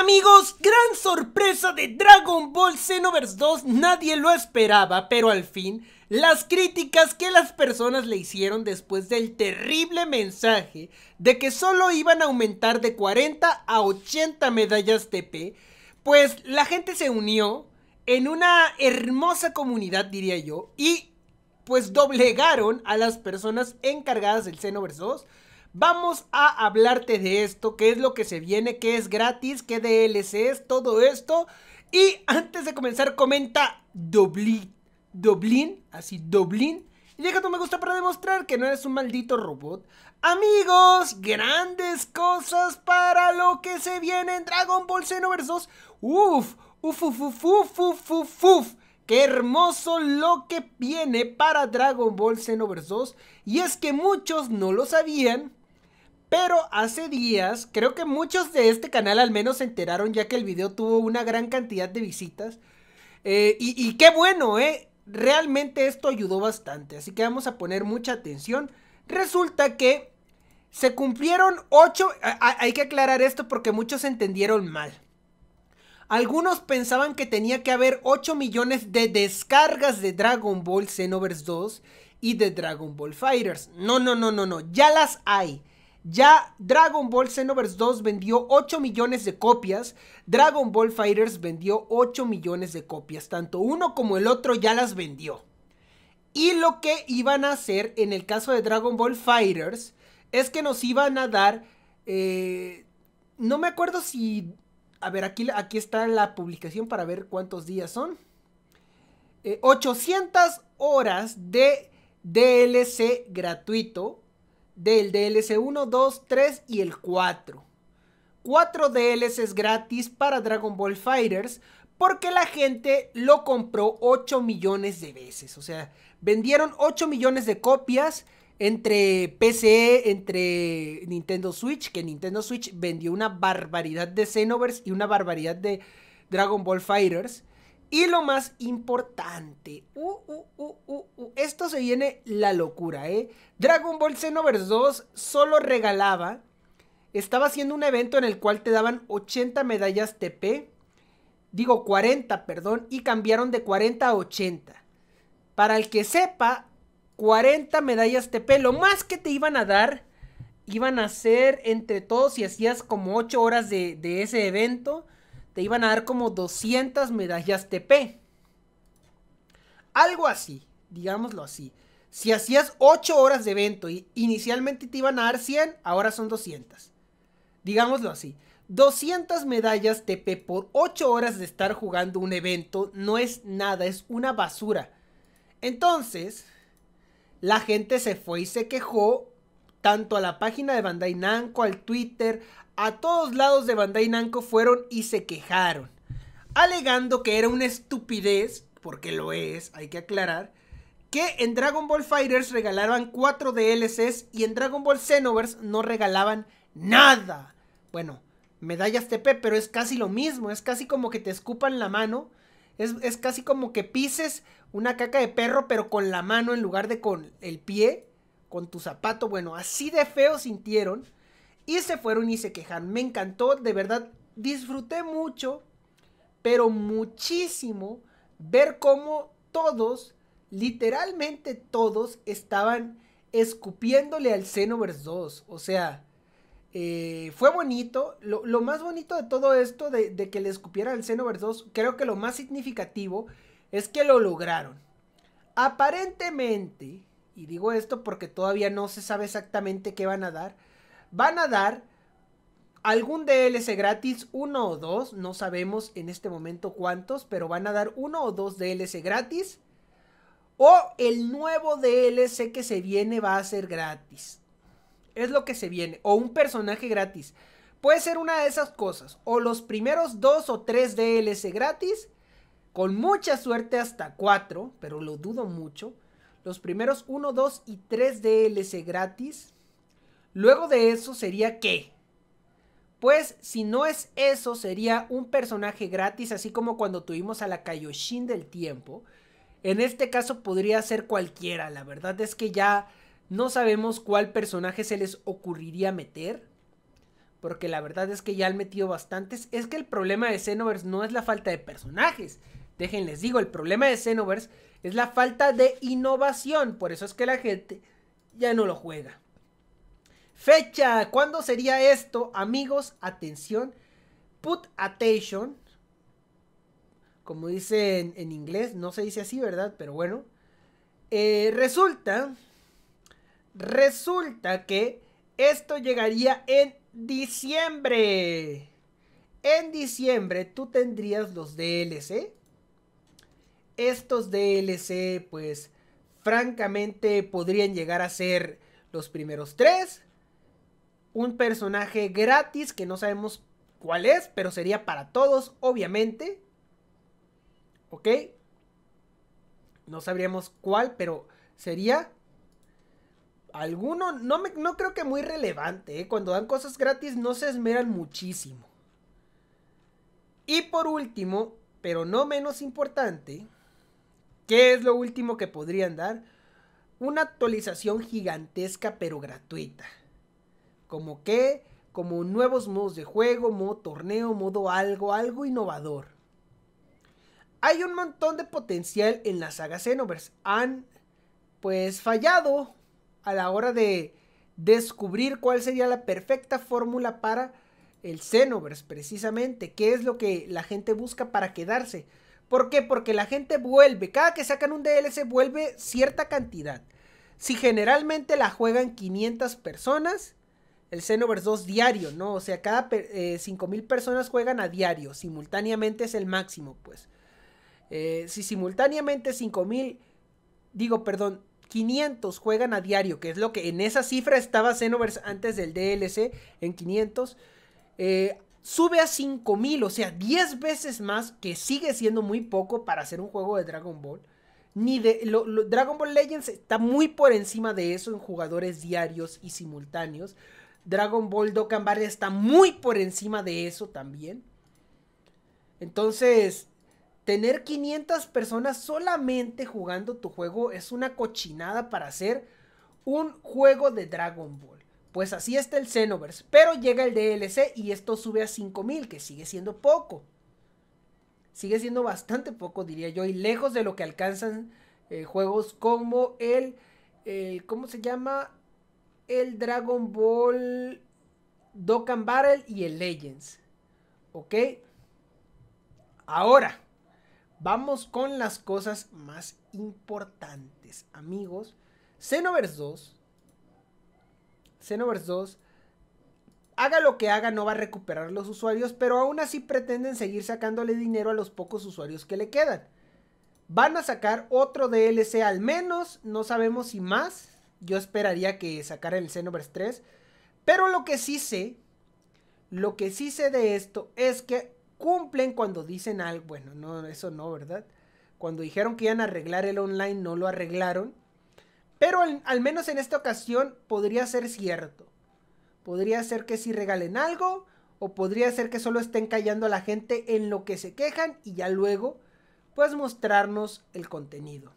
Amigos, gran sorpresa de Dragon Ball Xenoverse 2, nadie lo esperaba, pero al fin, las críticas que las personas le hicieron después del terrible mensaje de que solo iban a aumentar de 40 a 80 medallas TP, pues la gente se unió en una hermosa comunidad, diría yo, y pues doblegaron a las personas encargadas del Xenoverse 2 Vamos a hablarte de esto, qué es lo que se viene, qué es gratis, qué DLC es, todo esto. Y antes de comenzar, comenta Doblin. doblín, así doblín. Y deja tu me gusta para demostrar que no eres un maldito robot. Amigos, grandes cosas para lo que se viene en Dragon Ball Xenoverse 2. Uf, uf, uf, uf, uf, uf, uf, uf. Qué hermoso lo que viene para Dragon Ball Xenoverse 2. Y es que muchos no lo sabían, pero hace días, creo que muchos de este canal al menos se enteraron ya que el video tuvo una gran cantidad de visitas. Eh, y, qué bueno, ¿eh? Realmente esto ayudó bastante, así que vamos a poner mucha atención. Resulta que se cumplieron 8, hay que aclarar esto porque muchos entendieron mal. Algunos pensaban que tenía que haber 8 millones de descargas de Dragon Ball Xenoverse 2 y de Dragon Ball Fighters. No, no, no, no, no, ya las hay. Ya Dragon Ball Xenoverse 2 vendió 8 millones de copias, Dragon Ball Fighters vendió 8 millones de copias, tanto uno como el otro ya las vendió. Y lo que iban a hacer en el caso de Dragon Ball Fighters es que nos iban a dar, eh, no me acuerdo si, a ver, aquí, aquí está la publicación para ver cuántos días son. 800 eh, horas de DLC gratuito del DLC 1, 2, 3 y el 4. 4 DLCs gratis para Dragon Ball Fighters porque la gente lo compró 8 millones de veces. O sea, vendieron 8 millones de copias entre PC, entre Nintendo Switch, que Nintendo Switch vendió una barbaridad de Xenoverse y una barbaridad de Dragon Ball Fighters. Y lo más importante, uh, uh, uh, esto se viene la locura, ¿eh? Dragon Ball Xenoverse 2 solo regalaba, estaba haciendo un evento en el cual te daban 80 medallas TP, digo 40, perdón, y cambiaron de 40 a 80. Para el que sepa, 40 medallas TP, lo más que te iban a dar, iban a ser entre todos si hacías como 8 horas de ese evento te iban a dar como 200 medallas TP. Algo así, digámoslo así. Si hacías 8 horas de evento y inicialmente te iban a dar 100, ahora son 200. Digámoslo así. 200 medallas TP por 8 horas de estar jugando un evento no es nada, es una basura. Entonces, la gente se fue y se quejó tanto a la página de Bandai Namco, al Twitter, a todos lados de Bandai Namco fueron y se quejaron, alegando que era una estupidez, porque lo es, hay que aclarar, que en Dragon Ball Fighters regalaban 4 DLCs y en Dragon Ball Xenoverse no regalaban nada. Bueno, medallas TP, pero es casi lo mismo, es casi como que te escupan la mano, es, es casi como que pises una caca de perro, pero con la mano en lugar de con el pie con tu zapato. Bueno, así de feo sintieron. Y se fueron y se quejan. Me encantó, de verdad, disfruté mucho, pero muchísimo ver cómo todos, literalmente todos, estaban escupiéndole al Xenoverse 2. O sea, eh, fue bonito. Lo, más bonito de todo esto, de, que le escupiera al Xenoverse 2, creo que lo más significativo es que lo lograron. Aparentemente, y digo esto porque todavía no se sabe exactamente qué van a dar, van a dar algún DLC gratis, uno o dos, no sabemos en este momento cuántos, pero van a dar uno o dos DLC gratis. O el nuevo DLC que se viene va a ser gratis. Es lo que se viene. O un personaje gratis. Puede ser una de esas cosas. O los primeros dos o tres DLC gratis. Con mucha suerte hasta cuatro, pero lo dudo mucho los primeros 1, 2 y 3 DLC gratis. Luego de eso sería qué? Pues si no es eso, sería un personaje gratis, así como cuando tuvimos a la Kaioshin del tiempo. En este caso podría ser cualquiera, la verdad es que ya no sabemos cuál personaje se les ocurriría meter. Porque la verdad es que ya han metido bastantes. Es que el problema de Xenoverse no es la falta de personajes. Déjenles digo, el problema de Xenoverse es la falta de innovación. Por eso es que la gente ya no lo juega. Fecha. ¿Cuándo sería esto? Amigos, atención. Put attention. Como dicen en, inglés. No se dice así, ¿verdad? Pero bueno. Eh, resulta. Resulta que esto llegaría en diciembre. En diciembre tú tendrías los DLC estos DLC, pues francamente podrían llegar a ser los primeros tres. Un personaje gratis que no sabemos cuál es, pero sería para todos, obviamente. ¿Ok? No sabríamos cuál, pero sería alguno, no, creo que muy relevante. ¿eh? Cuando dan cosas gratis no se esmeran muchísimo. Y por último, pero no menos importante, ¿Qué es lo último que podrían dar? Una actualización gigantesca pero gratuita. Como qué? como nuevos modos de juego, modo torneo, modo algo, algo innovador. Hay un montón de potencial en la saga Xenoverse. Han pues fallado a la hora de descubrir cuál sería la perfecta fórmula para el Xenoverse precisamente. ¿Qué es lo que la gente busca para quedarse? ¿Por qué? Porque la gente vuelve. Cada que sacan un DLC vuelve cierta cantidad. Si generalmente la juegan 500 personas, el Xenoverse 2 diario, ¿no? O sea, cada 5000 eh, personas juegan a diario. Simultáneamente es el máximo, pues. Eh, si simultáneamente 5000, digo, perdón, 500 juegan a diario, que es lo que en esa cifra estaba Xenoverse antes del DLC, en 500 sube a 5000, o sea, 10 veces más, que sigue siendo muy poco para hacer un juego de Dragon Ball. Ni de Dragon Ball Legends está muy por encima de eso en jugadores diarios y simultáneos. Dragon Ball Dokkan Battle está muy por encima de eso también. Entonces, tener 500 personas solamente jugando tu juego es una cochinada para hacer un juego de Dragon Ball. Pues así está el Xenoverse, pero llega el DLC y esto sube a 5000, que sigue siendo poco. Sigue siendo bastante poco, diría yo, y lejos de lo que alcanzan eh, juegos como el, el, ¿Cómo se llama? El Dragon Ball Dokkan Battle y el Legends. ¿Ok? Ahora, vamos con las cosas más importantes, amigos. Xenoverse 2 Xenoverse 2 haga lo que haga, no va a recuperar los usuarios, pero aún así pretenden seguir sacándole dinero a los pocos usuarios que le quedan. Van a sacar otro DLC al menos, no sabemos si más. Yo esperaría que sacara el Xenoverse 3. Pero lo que sí sé, lo que sí sé de esto es que cumplen cuando dicen algo. Bueno, no, eso no, ¿verdad? Cuando dijeron que iban a arreglar el online, no lo arreglaron. Pero al, menos en esta ocasión podría ser cierto. Podría ser que sí regalen algo. O podría ser que solo estén callando a la gente en lo que se quejan y ya luego pues mostrarnos el contenido.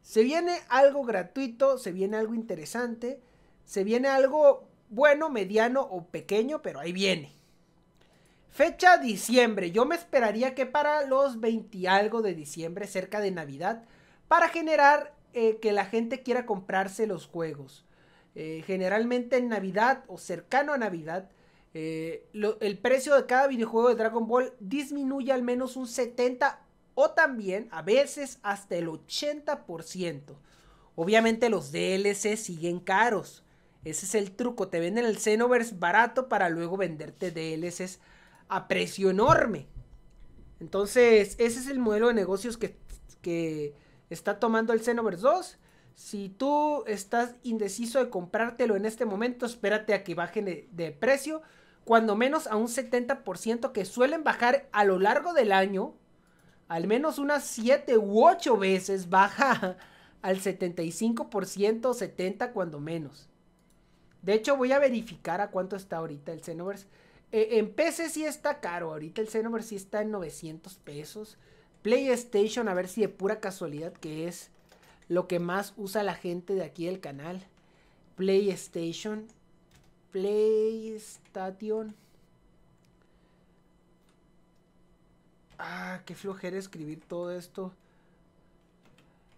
Se viene algo gratuito, se viene algo interesante, se viene algo bueno, mediano o pequeño, pero ahí viene. Fecha diciembre. Yo me esperaría que para los 20 algo de diciembre, cerca de Navidad, para generar eh, que la gente quiera comprarse los juegos. Eh, generalmente en Navidad o cercano a Navidad, eh, el precio de cada videojuego de Dragon Ball disminuye al menos un 70 o también a veces hasta el 80%. Obviamente los DLC siguen caros. Ese es el truco, te venden el Xenoverse barato para luego venderte DLCs a precio enorme. Entonces, ese es el modelo de negocios que, que está tomando el Xenoverse 2. Si tú estás indeciso de comprártelo en este momento, espérate a que bajen de, precio, cuando menos a un 70% que suelen bajar a lo largo del año, al menos unas 7 u 8 veces baja al 75% 70 cuando menos. De hecho, voy a verificar a cuánto está ahorita el Xenoverse. E, en PC sí está caro, ahorita el Xenoverse sí está en 900 pesos. PlayStation, a ver si de pura casualidad que es lo que más usa la gente de aquí del canal. PlayStation. PlayStation. Ah, qué flojera escribir todo esto.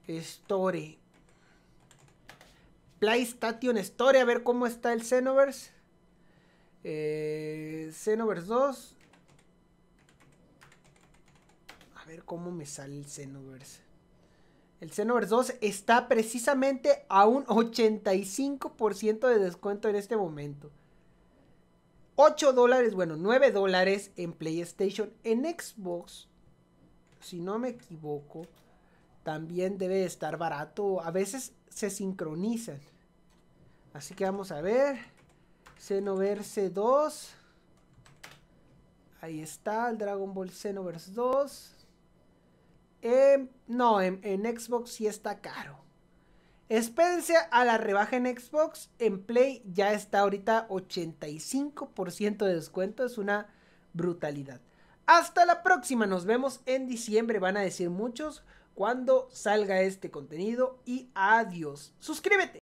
Story. PlayStation Story, A ver cómo está el Xenoverse. Eh, Xenoverse 2. ver cómo me sale el Xenoverse. El Xenoverse 2 está precisamente a un 85% de descuento en este momento. 8 dólares, bueno, 9 dólares en PlayStation. En Xbox, si no me equivoco, también debe estar barato. A veces se sincronizan. Así que vamos a ver. Xenoverse 2. Ahí está el Dragon Ball Xenoverse 2. Em, no, en, Xbox sí está caro. Espérense a la rebaja en Xbox. En Play ya está ahorita 85% de descuento. Es una brutalidad. Hasta la próxima. Nos vemos en diciembre. Van a decir muchos cuando salga este contenido. Y adiós. Suscríbete.